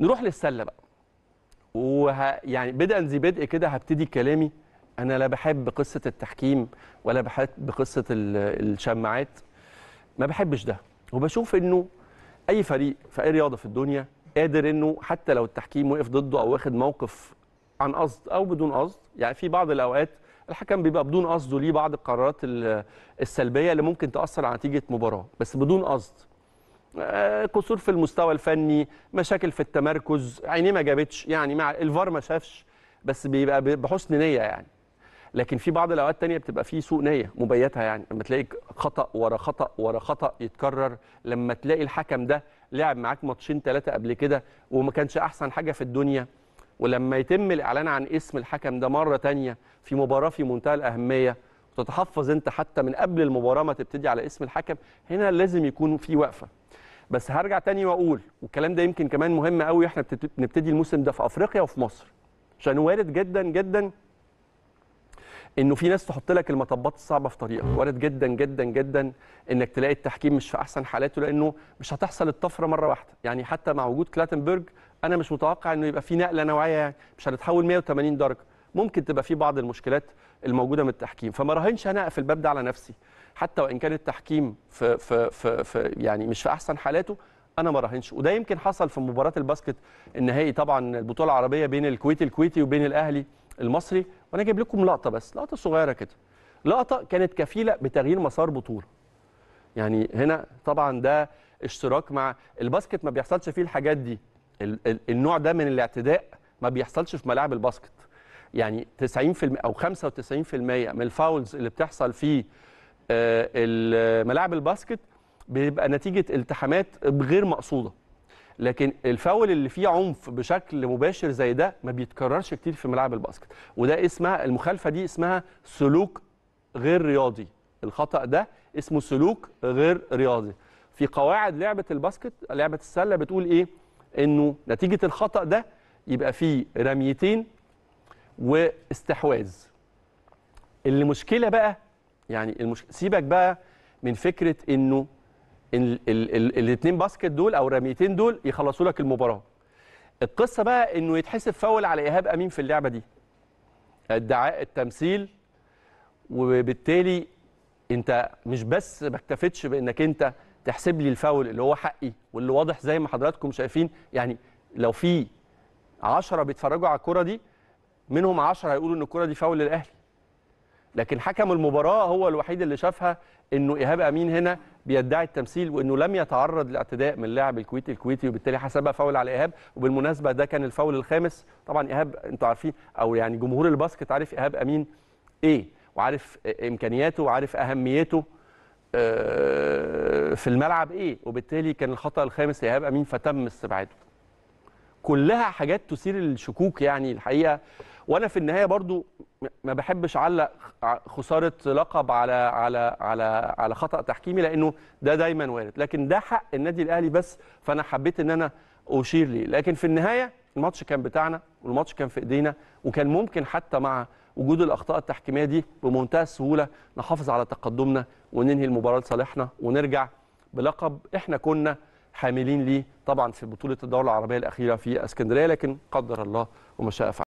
نروح للسله بقى وه يعني بدءا ذي بدء كده هبتدي كلامي انا لا بحب قصه التحكيم ولا بحب قصه الشماعات ما بحبش ده وبشوف انه اي فريق في اي رياضه في الدنيا قادر انه حتى لو التحكيم وقف ضده او واخد موقف عن قصد او بدون قصد يعني في بعض الاوقات الحكم بيبقى بدون قصده ليه بعض القرارات السلبيه اللي ممكن تاثر على نتيجه مباراه بس بدون قصد قصور آه، في المستوى الفني مشاكل في التمركز عينيه ما جابتش يعني مع الفار ما شافش بس بيبقى بحسن نيه يعني لكن في بعض الاوقات الثانيه بتبقى في سوء نيه مبيتها يعني لما تلاقي خطا ورا خطا ورا خطا يتكرر لما تلاقي الحكم ده لعب معاك ماتشين ثلاثه قبل كده وما كانش احسن حاجه في الدنيا ولما يتم الاعلان عن اسم الحكم ده مره ثانيه في مباراه في منتهى الاهميه وتتحفظ انت حتى من قبل المباراه ما تبتدي على اسم الحكم هنا لازم يكون في وقفه بس هرجع تاني واقول والكلام ده يمكن كمان مهم قوي احنا بنبتدي الموسم ده في افريقيا وفي مصر عشان وارد جدا جدا انه في ناس تحط لك المطبات الصعبه في طريقك وارد جدا جدا جدا انك تلاقي التحكيم مش في احسن حالاته لانه مش هتحصل الطفره مره واحده يعني حتى مع وجود كلاتنبرج انا مش متوقع انه يبقى في نقله نوعيه يعني مش هتتحول 180 درجه ممكن تبقى في بعض المشكلات الموجوده من التحكيم فما راهنش انا اقفل الباب ده على نفسي حتى وان كان التحكيم في في في, في يعني مش في احسن حالاته انا ما راهنش وده يمكن حصل في مباراه الباسكت النهائي طبعا البطوله العربيه بين الكويت الكويتي وبين الاهلي المصري وانا جايب لكم لقطه بس لقطه صغيره كده لقطه كانت كفيله بتغيير مسار بطوله يعني هنا طبعا ده اشتراك مع الباسكت ما بيحصلش فيه الحاجات دي النوع ده من الاعتداء ما بيحصلش في ملاعب الباسكت يعني 90% او 95% من الفاولز اللي بتحصل في آه، ملاعب الباسكت بيبقى نتيجه التحامات غير مقصوده لكن الفاول اللي فيه عنف بشكل مباشر زي ده ما بيتكررش كتير في ملاعب الباسكت وده اسمها المخالفه دي اسمها سلوك غير رياضي الخطا ده اسمه سلوك غير رياضي في قواعد لعبه الباسكت لعبه السله بتقول ايه انه نتيجه الخطا ده يبقى فيه رميتين واستحواذ المشكله بقى يعني المش... سيبك بقى من فكره انه الاثنين باسكت دول او الرميتين دول يخلصوا لك المباراه القصه بقى انه يتحسب فاول على ايهاب امين في اللعبه دي ادعاء التمثيل وبالتالي انت مش بس ما اكتفيتش بانك انت تحسب لي الفاول اللي هو حقي واللي واضح زي ما حضراتكم شايفين يعني لو في 10 بيتفرجوا على الكره دي منهم 10 هيقولوا ان الكره دي فاول للاهلي لكن حكم المباراه هو الوحيد اللي شافها انه ايهاب امين هنا بيدعي التمثيل وانه لم يتعرض لاعتداء من لاعب الكويتي الكويتي وبالتالي حسبها فاول على ايهاب وبالمناسبه ده كان الفاول الخامس طبعا ايهاب انتوا عارفين او يعني جمهور الباسكت عارف ايهاب امين ايه وعارف امكانياته وعارف اهميته آه، في الملعب ايه وبالتالي كان الخطا الخامس ايهاب امين فتم استبعاده كلها حاجات تثير الشكوك يعني الحقيقه وانا في النهايه برضو ما بحبش اعلق خساره لقب على على على على خطا تحكيمي لانه ده دايما وارد لكن ده حق النادي الاهلي بس فانا حبيت ان انا اشير ليه لكن في النهايه الماتش كان بتاعنا والماتش كان في ايدينا وكان ممكن حتى مع وجود الاخطاء التحكيميه دي بمنتهى السهوله نحافظ على تقدمنا وننهي المباراه لصالحنا ونرجع بلقب احنا كنا حاملين ليه طبعا في بطوله الدوله العربيه الاخيره في اسكندريه لكن قدر الله وما شاء فعل